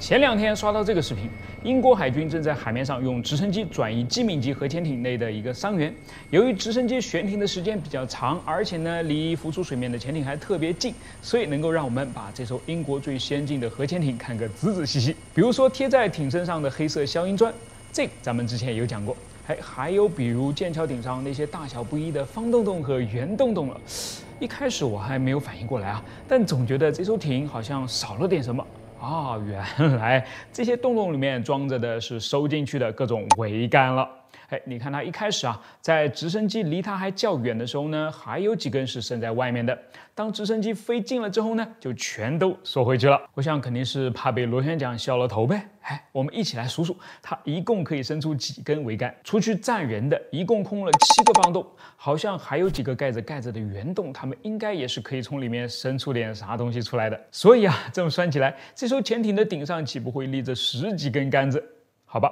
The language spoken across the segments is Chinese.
前两天刷到这个视频，英国海军正在海面上用直升机转移机敏级核潜艇内的一个伤员。由于直升机悬停的时间比较长，而且呢离浮出水面的潜艇还特别近，所以能够让我们把这艘英国最先进的核潜艇看个仔仔细细。比如说贴在艇身上的黑色消音砖，这个、咱们之前有讲过。还还有比如剑桥顶上那些大小不一的方洞洞和圆洞洞了。一开始我还没有反应过来啊，但总觉得这艘艇好像少了点什么。啊，原来这些洞洞里面装着的是收进去的各种桅杆了。哎，你看它一开始啊，在直升机离它还较远的时候呢，还有几根是伸在外面的。当直升机飞近了之后呢，就全都缩回去了。我想肯定是怕被螺旋桨削了头呗。哎，我们一起来数数，它一共可以伸出几根桅杆？除去站圆的，一共空了七个方洞，好像还有几个盖着盖着的圆洞，它们应该也是可以从里面伸出点啥东西出来的。所以啊，这么算起来，这艘潜艇的顶上岂不会立着十几根杆子？好吧，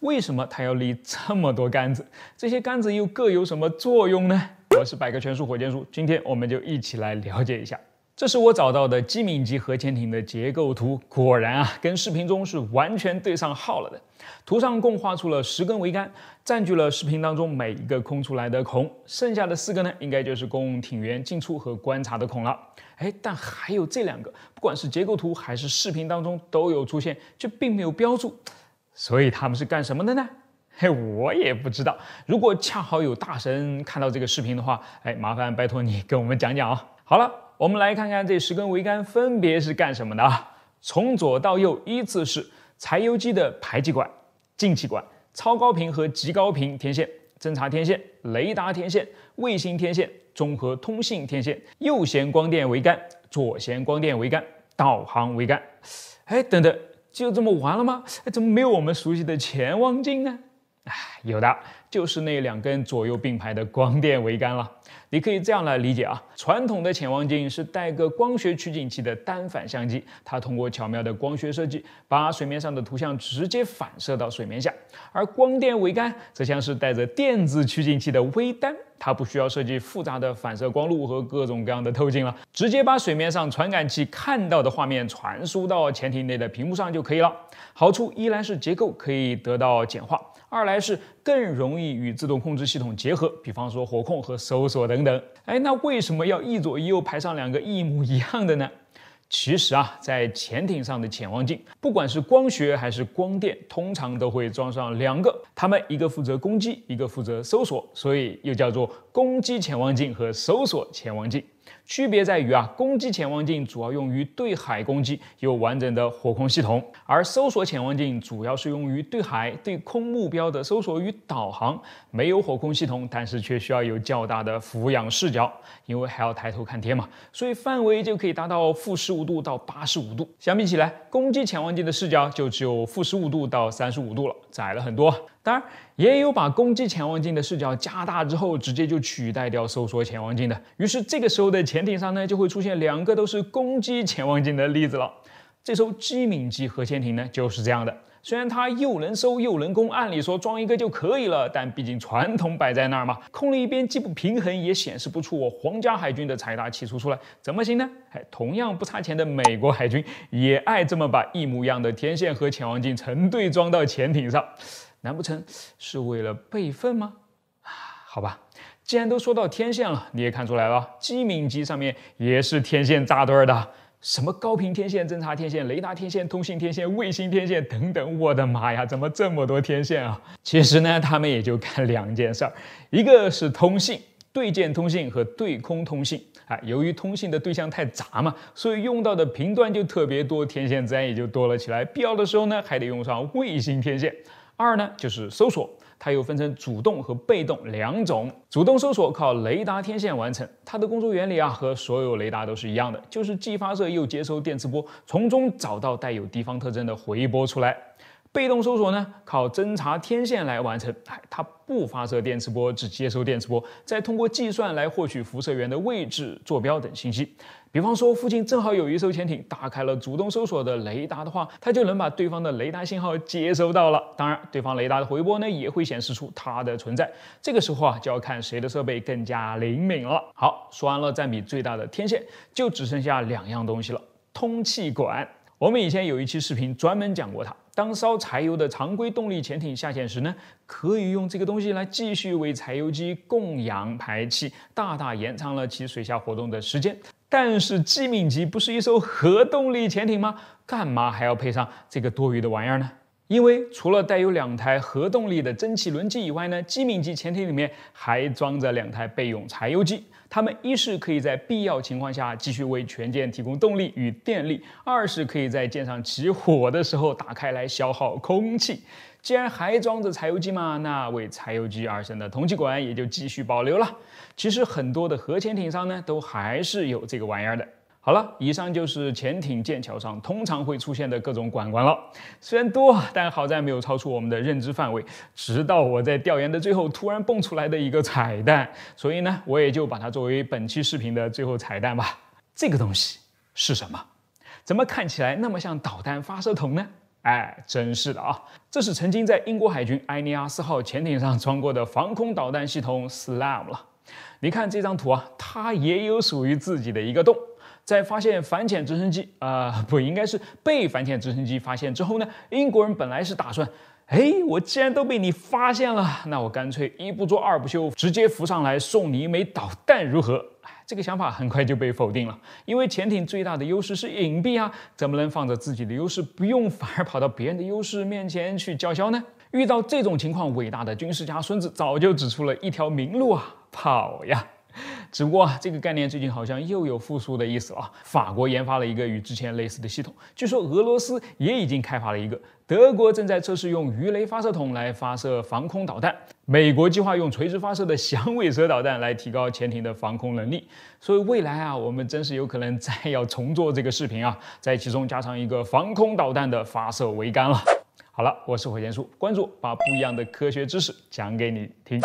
为什么它要立这么多杆子？这些杆子又各有什么作用呢？我是百科全书火箭叔，今天我们就一起来了解一下。这是我找到的机敏级核潜艇的结构图，果然啊，跟视频中是完全对上号了的。图上共画出了十根桅杆，占据了视频当中每一个空出来的孔，剩下的四个呢，应该就是供艇员进出和观察的孔了。哎，但还有这两个，不管是结构图还是视频当中都有出现，却并没有标注。所以他们是干什么的呢？嘿，我也不知道。如果恰好有大神看到这个视频的话，哎，麻烦拜托你跟我们讲讲啊。好了，我们来看看这十根桅杆分别是干什么的啊？从左到右依次是柴油机的排气管、进气管、超高频和极高频天线、侦察天线、雷达天线、卫星天线、综合通信天线、右舷光电桅杆、左舷光电桅杆、导航桅杆。哎，等等。就这么完了吗？哎，怎么没有我们熟悉的潜望镜呢？有的就是那两根左右并排的光电桅杆了。你可以这样来理解啊：传统的潜望镜是带个光学取景器的单反相机，它通过巧妙的光学设计，把水面上的图像直接反射到水面下；而光电桅杆则像是带着电子取景器的微单，它不需要设计复杂的反射光路和各种各样的透镜了，直接把水面上传感器看到的画面传输到潜艇内的屏幕上就可以了。好处依然是结构可以得到简化。二来是更容易与自动控制系统结合，比方说火控和搜索等等。哎，那为什么要一左一右排上两个一模一样的呢？其实啊，在潜艇上的潜望镜，不管是光学还是光电，通常都会装上两个，它们一个负责攻击，一个负责搜索，所以又叫做攻击潜望镜和搜索潜望镜。区别在于啊，攻击潜望镜主要用于对海攻击，有完整的火控系统；而搜索潜望镜主要是用于对海、对空目标的搜索与导航，没有火控系统，但是却需要有较大的俯仰视角，因为还要抬头看天嘛，所以范围就可以达到负十五度到八十五度。相比起来，攻击潜望镜的视角就只有负十五度到三十五度了，窄了很多。当然，也有把攻击潜望镜的视角加大之后，直接就取代掉搜索潜望镜的。于是这个时候的潜艇上呢，就会出现两个都是攻击潜望镜的例子了。这艘机敏级核潜艇呢，就是这样的。虽然它又能收又能攻，按理说装一个就可以了，但毕竟传统摆在那儿嘛，空了一边既不平衡，也显示不出我皇家海军的财大气粗出来，怎么行呢？哎，同样不差钱的美国海军也爱这么把一模一样的天线和潜望镜成对装到潜艇上。难不成是为了备份吗？啊，好吧，既然都说到天线了，你也看出来了，机敏机上面也是天线扎堆儿的，什么高频天线、侦察天线、雷达天线、通信天线、卫星天线等等。我的妈呀，怎么这么多天线啊？其实呢，他们也就干两件事儿，一个是通信，对舰通信和对空通信。啊，由于通信的对象太杂嘛，所以用到的频段就特别多，天线自然也就多了起来。必要的时候呢，还得用上卫星天线。二呢，就是搜索，它又分成主动和被动两种。主动搜索靠雷达天线完成，它的工作原理啊和所有雷达都是一样的，就是既发射又接收电磁波，从中找到带有敌方特征的回波出来。被动搜索呢，靠侦察天线来完成。哎，它不发射电磁波，只接收电磁波，再通过计算来获取辐射源的位置、坐标等信息。比方说，附近正好有一艘潜艇打开了主动搜索的雷达的话，它就能把对方的雷达信号接收到了。当然，对方雷达的回波呢，也会显示出它的存在。这个时候啊，就要看谁的设备更加灵敏了。好，说完了占比最大的天线，就只剩下两样东西了：通气管。我们以前有一期视频专门讲过它。当烧柴油的常规动力潜艇下潜时呢，可以用这个东西来继续为柴油机供氧排气，大大延长了其水下活动的时间。但是，机敏级不是一艘核动力潜艇吗？干嘛还要配上这个多余的玩意儿呢？因为除了带有两台核动力的蒸汽轮机以外呢，机敏级潜艇里面还装着两台备用柴油机。它们一是可以在必要情况下继续为全舰提供动力与电力，二是可以在舰上起火的时候打开来消耗空气。既然还装着柴油机嘛，那为柴油机而生的通气管也就继续保留了。其实很多的核潜艇上呢，都还是有这个玩意儿的。好了，以上就是潜艇舰桥上通常会出现的各种管管了。虽然多，但好在没有超出我们的认知范围。直到我在调研的最后突然蹦出来的一个彩蛋，所以呢，我也就把它作为本期视频的最后彩蛋吧。这个东西是什么？怎么看起来那么像导弹发射筒呢？哎，真是的啊！这是曾经在英国海军埃尼阿斯号潜艇上装过的防空导弹系统 SLAM 了。你看这张图啊，它也有属于自己的一个洞。在发现反潜直升机，啊，不，应该是被反潜直升机发现之后呢，英国人本来是打算，哎，我既然都被你发现了，那我干脆一不做二不休，直接浮上来送你一枚导弹，如何？这个想法很快就被否定了，因为潜艇最大的优势是隐蔽啊，怎么能放着自己的优势不用，反而跑到别人的优势面前去叫嚣呢？遇到这种情况，伟大的军事家孙子早就指出了一条明路啊，跑呀！只不过这个概念最近好像又有复苏的意思了。法国研发了一个与之前类似的系统，据说俄罗斯也已经开发了一个，德国正在测试用鱼雷发射筒来发射防空导弹，美国计划用垂直发射的响尾蛇导弹来提高潜艇的防空能力。所以未来啊，我们真是有可能再要重做这个视频啊，在其中加上一个防空导弹的发射桅杆了。好了，我是火箭叔，关注我，把不一样的科学知识讲给你听。